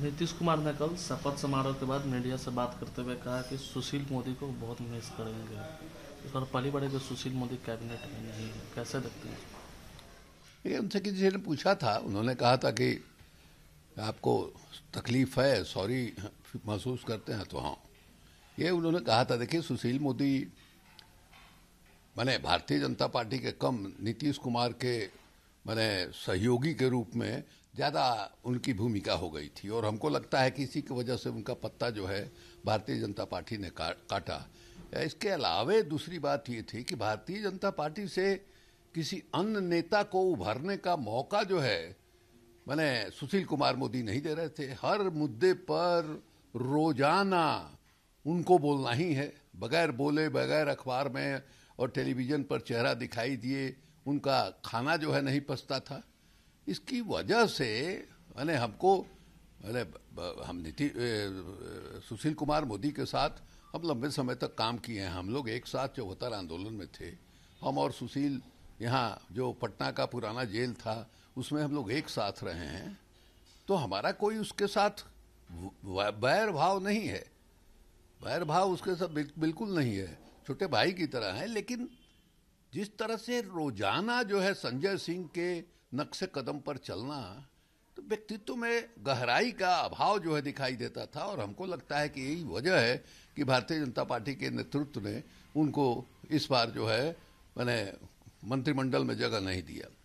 नीतीश कुमार ने कल शपथ समारोह के बाद मीडिया से बात करते हुए कहा कि सुशील मोदी को बहुत मिस करेंगे इस बार पहली बार सुशील मोदी कैबिनेट में नहीं है कैसे देखते हैं ये उनसे किसी ने पूछा था उन्होंने कहा था कि आपको तकलीफ है सॉरी महसूस करते हैं तो हाँ ये उन्होंने कहा था देखिए सुशील मोदी मैंने भारतीय जनता पार्टी के कम नीतीश कुमार के मैंने सहयोगी के रूप में ज़्यादा उनकी भूमिका हो गई थी और हमको लगता है कि इसी की वजह से उनका पत्ता जो है भारतीय जनता पार्टी ने का, काटा इसके अलावे दूसरी बात ये थी कि भारतीय जनता पार्टी से किसी अन्य नेता को उभरने का मौका जो है मैंने सुशील कुमार मोदी नहीं दे रहे थे हर मुद्दे पर रोजाना उनको बोलना ही है बगैर बोले बगैर अखबार में और टेलीविज़न पर चेहरा दिखाई दिए उनका खाना जो है नहीं पसता था इसकी वजह से मैंने हमको मैंने हम नीति सुशील कुमार मोदी के साथ हम लंबे समय तक काम किए हैं हम लोग एक साथ जो होता आंदोलन में थे हम और सुशील यहाँ जो पटना का पुराना जेल था उसमें हम लोग एक साथ रहे हैं तो हमारा कोई उसके साथ बैर भाव नहीं है बैर भाव उसके साथ बिल्कुल नहीं है छोटे भाई की तरह है लेकिन जिस तरह से रोजाना जो है संजय सिंह के नक्शे कदम पर चलना तो व्यक्तित्व में गहराई का अभाव जो है दिखाई देता था और हमको लगता है कि यही वजह है कि भारतीय जनता पार्टी के नेतृत्व ने उनको इस बार जो है मैंने मंत्रिमंडल में जगह नहीं दिया